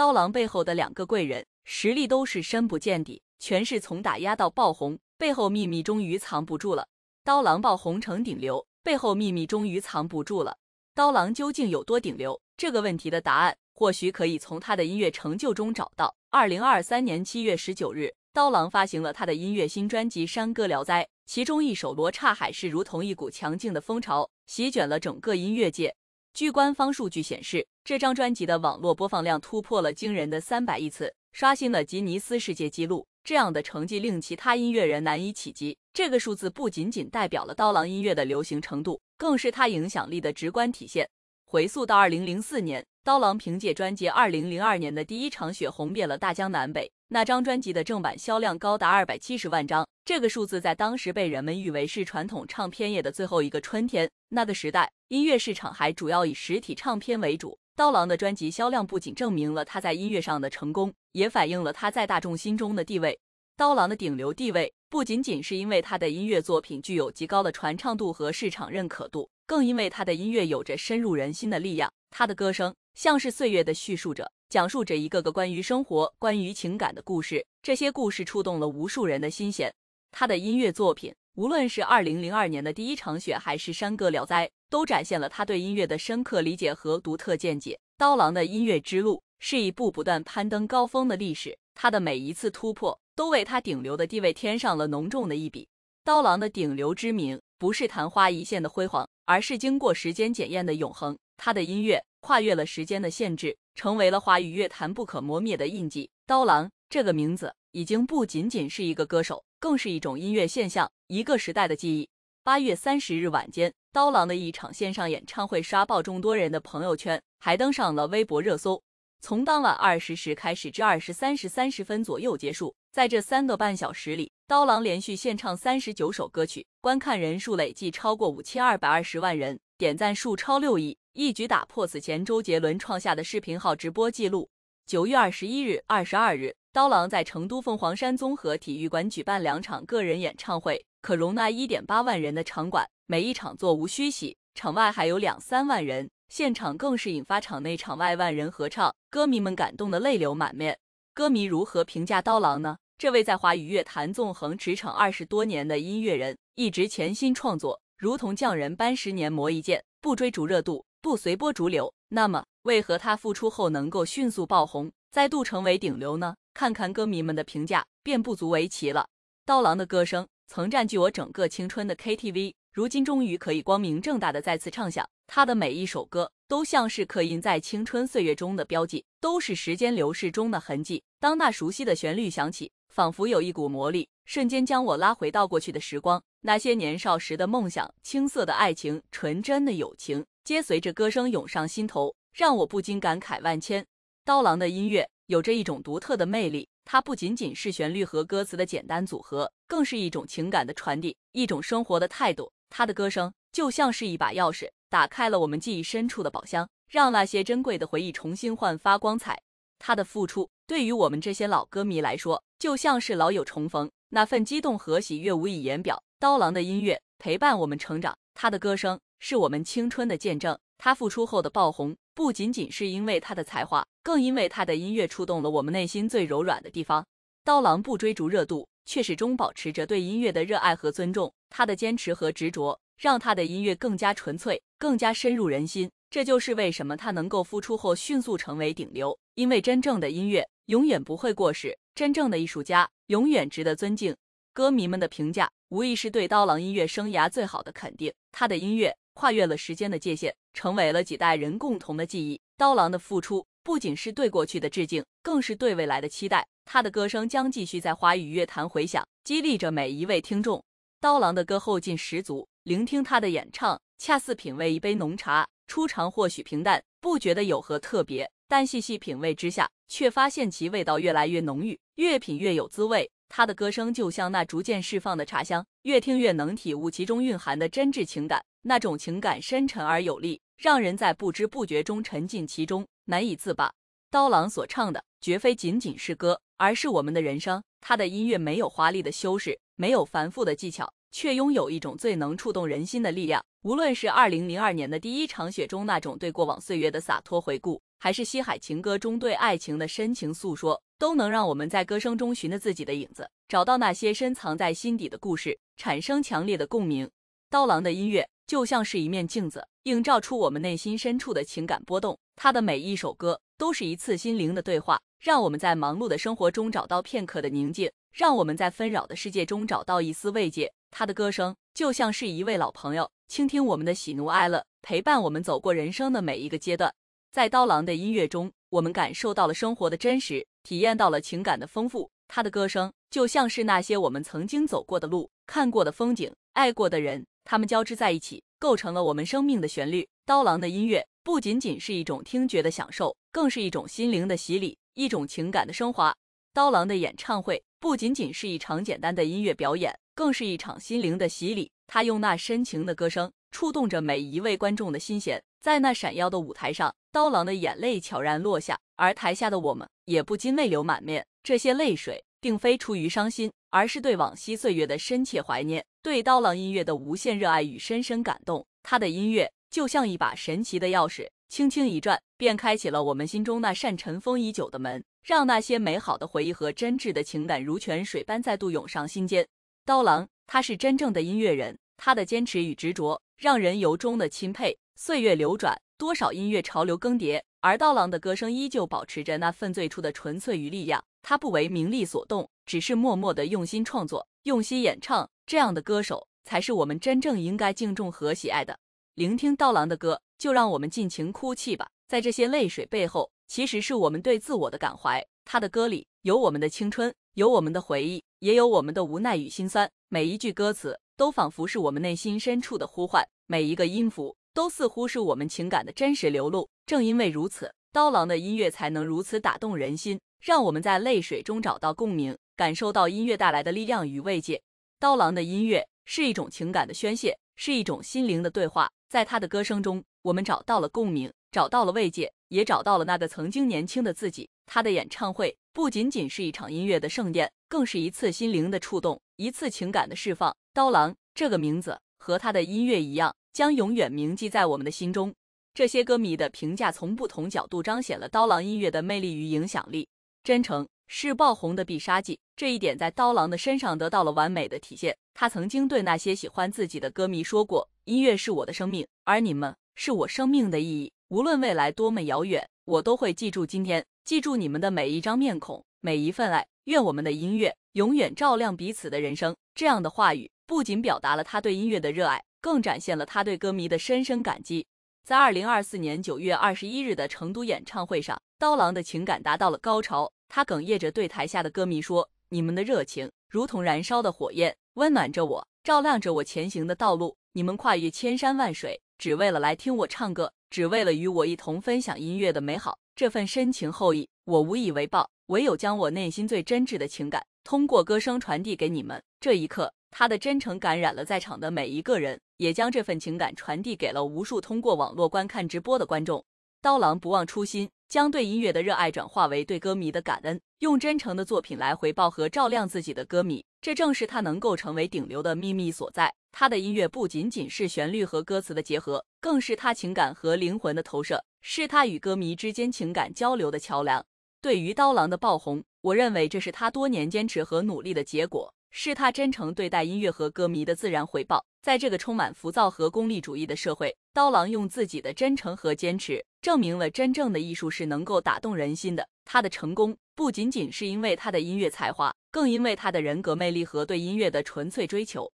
刀郎背后的两个贵人实力都是深不见底，全是从打压到爆红，背后秘密终于藏不住了。刀郎爆红成顶流，背后秘密终于藏不住了。刀郎究竟有多顶流？这个问题的答案或许可以从他的音乐成就中找到。二零二三年七月十九日，刀郎发行了他的音乐新专辑《山歌聊斋》，其中一首《罗刹海市》如同一股强劲的风潮，席卷了整个音乐界。据官方数据显示，这张专辑的网络播放量突破了惊人的三百亿次，刷新了吉尼斯世界纪录。这样的成绩令其他音乐人难以企及。这个数字不仅仅代表了刀郎音乐的流行程度，更是他影响力的直观体现。回溯到二零零四年。刀郎凭借专辑《二零零二年的第一场雪》红遍了大江南北，那张专辑的正版销量高达二百七十万张，这个数字在当时被人们誉为是传统唱片业的最后一个春天。那个时代，音乐市场还主要以实体唱片为主，刀郎的专辑销量不仅证明了他在音乐上的成功，也反映了他在大众心中的地位。刀郎的顶流地位不仅仅是因为他的音乐作品具有极高的传唱度和市场认可度，更因为他的音乐有着深入人心的力量，他的歌声。像是岁月的叙述者，讲述着一个个关于生活、关于情感的故事。这些故事触动了无数人的心弦。他的音乐作品，无论是2002年的《第一场雪》，还是《山歌聊斋》，都展现了他对音乐的深刻理解和独特见解。刀郎的音乐之路是一部不断攀登高峰的历史。他的每一次突破，都为他顶流的地位添上了浓重的一笔。刀郎的顶流之名，不是昙花一现的辉煌，而是经过时间检验的永恒。他的音乐跨越了时间的限制，成为了华语乐坛不可磨灭的印记。刀郎这个名字已经不仅仅是一个歌手，更是一种音乐现象，一个时代的记忆。八月三十日晚间，刀郎的一场线上演唱会刷爆众多人的朋友圈，还登上了微博热搜。从当晚二十时开始至二十三时三十分左右结束，在这三个半小时里，刀郎连续献唱三十九首歌曲，观看人数累计超过五千二百二十万人，点赞数超六亿。一举打破此前周杰伦创下的视频号直播记录。九月二十一日、二十二日，刀郎在成都凤凰山综合体育馆举办两场个人演唱会，可容纳一点八万人的场馆，每一场座无虚席，场外还有两三万人，现场更是引发场内场外万人合唱，歌迷们感动的泪流满面。歌迷如何评价刀郎呢？这位在华语乐坛纵横驰骋二十多年的音乐人，一直潜心创作，如同匠人般十年磨一剑，不追逐热度。不随波逐流，那么为何他复出后能够迅速爆红，再度成为顶流呢？看看歌迷们的评价，便不足为奇了。刀郎的歌声曾占据我整个青春的 KTV，如今终于可以光明正大的再次唱响。他的每一首歌都像是刻印在青春岁月中的标记，都是时间流逝中的痕迹。当那熟悉的旋律响起，仿佛有一股魔力，瞬间将我拉回到过去的时光。那些年少时的梦想、青涩的爱情、纯真的友情，皆随着歌声涌上心头，让我不禁感慨万千。刀郎的音乐有着一种独特的魅力，它不仅仅是旋律和歌词的简单组合，更是一种情感的传递，一种生活的态度。他的歌声就像是一把钥匙，打开了我们记忆深处的宝箱，让那些珍贵的回忆重新焕发光彩。他的付出对于我们这些老歌迷来说，就像是老友重逢，那份激动和喜悦无以言表。刀郎的音乐陪伴我们成长，他的歌声是我们青春的见证。他复出后的爆红，不仅仅是因为他的才华，更因为他的音乐触动了我们内心最柔软的地方。刀郎不追逐热度，却始终保持着对音乐的热爱和尊重。他的坚持和执着，让他的音乐更加纯粹，更加深入人心。这就是为什么他能够复出后迅速成为顶流。因为真正的音乐永远不会过时，真正的艺术家永远值得尊敬。歌迷们的评价。无疑是对刀郎音乐生涯最好的肯定。他的音乐跨越了时间的界限，成为了几代人共同的记忆。刀郎的付出不仅是对过去的致敬，更是对未来的期待。他的歌声将继续在华语乐坛回响，激励着每一位听众。刀郎的歌后劲十足，聆听他的演唱，恰似品味一杯浓茶。初尝或许平淡，不觉得有何特别；但细细品味之下，却发现其味道越来越浓郁，越品越有滋味。他的歌声就像那逐渐释放的茶香，越听越能体悟其中蕴含的真挚情感。那种情感深沉而有力，让人在不知不觉中沉浸其中，难以自拔。刀郎所唱的绝非仅仅是歌，而是我们的人生。他的音乐没有华丽的修饰，没有繁复的技巧，却拥有一种最能触动人心的力量。无论是2002年的《第一场雪》中那种对过往岁月的洒脱回顾，还是《西海情歌》中对爱情的深情诉说。都能让我们在歌声中寻得自己的影子，找到那些深藏在心底的故事，产生强烈的共鸣。刀郎的音乐就像是一面镜子，映照出我们内心深处的情感波动。他的每一首歌都是一次心灵的对话，让我们在忙碌的生活中找到片刻的宁静，让我们在纷扰的世界中找到一丝慰藉。他的歌声就像是一位老朋友，倾听我们的喜怒哀乐，陪伴我们走过人生的每一个阶段。在刀郎的音乐中。我们感受到了生活的真实，体验到了情感的丰富。他的歌声就像是那些我们曾经走过的路、看过的风景、爱过的人，他们交织在一起，构成了我们生命的旋律。刀郎的音乐不仅仅是一种听觉的享受，更是一种心灵的洗礼，一种情感的升华。刀郎的演唱会不仅仅是一场简单的音乐表演，更是一场心灵的洗礼。他用那深情的歌声，触动着每一位观众的心弦。在那闪耀的舞台上，刀郎的眼泪悄然落下，而台下的我们也不禁泪流满面。这些泪水并非出于伤心，而是对往昔岁月的深切怀念，对刀郎音乐的无限热爱与深深感动。他的音乐就像一把神奇的钥匙，轻轻一转，便开启了我们心中那扇尘封已久的门，让那些美好的回忆和真挚的情感如泉水般再度涌上心间。刀郎，他是真正的音乐人，他的坚持与执着让人由衷的钦佩。岁月流转，多少音乐潮流更迭，而刀郎的歌声依旧保持着那份最初的纯粹与力量。他不为名利所动，只是默默的用心创作、用心演唱。这样的歌手，才是我们真正应该敬重和喜爱的。聆听刀郎的歌，就让我们尽情哭泣吧。在这些泪水背后，其实是我们对自我的感怀。他的歌里有我们的青春，有我们的回忆，也有我们的无奈与心酸。每一句歌词都仿佛是我们内心深处的呼唤，每一个音符。都似乎是我们情感的真实流露。正因为如此，刀郎的音乐才能如此打动人心，让我们在泪水中找到共鸣，感受到音乐带来的力量与慰藉。刀郎的音乐是一种情感的宣泄，是一种心灵的对话。在他的歌声中，我们找到了共鸣，找到了慰藉，也找到了那个曾经年轻的自己。他的演唱会不仅仅是一场音乐的盛宴，更是一次心灵的触动，一次情感的释放。刀郎这个名字。和他的音乐一样，将永远铭记在我们的心中。这些歌迷的评价从不同角度彰显了刀郎音乐的魅力与影响力。真诚是爆红的必杀技，这一点在刀郎的身上得到了完美的体现。他曾经对那些喜欢自己的歌迷说过：“音乐是我的生命，而你们是我生命的意义。无论未来多么遥远，我都会记住今天，记住你们的每一张面孔。”每一份爱，愿我们的音乐永远照亮彼此的人生。这样的话语不仅表达了他对音乐的热爱，更展现了他对歌迷的深深感激。在二零二四年九月二十一日的成都演唱会上，刀郎的情感达到了高潮。他哽咽着对台下的歌迷说：“你们的热情如同燃烧的火焰，温暖着我，照亮着我前行的道路。你们跨越千山万水，只为了来听我唱歌，只为了与我一同分享音乐的美好。这份深情厚谊，我无以为报。”唯有将我内心最真挚的情感，通过歌声传递给你们。这一刻，他的真诚感染了在场的每一个人，也将这份情感传递给了无数通过网络观看直播的观众。刀郎不忘初心，将对音乐的热爱转化为对歌迷的感恩，用真诚的作品来回报和照亮自己的歌迷。这正是他能够成为顶流的秘密所在。他的音乐不仅仅是旋律和歌词的结合，更是他情感和灵魂的投射，是他与歌迷之间情感交流的桥梁。对于刀郎的爆红，我认为这是他多年坚持和努力的结果，是他真诚对待音乐和歌迷的自然回报。在这个充满浮躁和功利主义的社会，刀郎用自己的真诚和坚持，证明了真正的艺术是能够打动人心的。他的成功不仅仅是因为他的音乐才华，更因为他的人格魅力和对音乐的纯粹追求。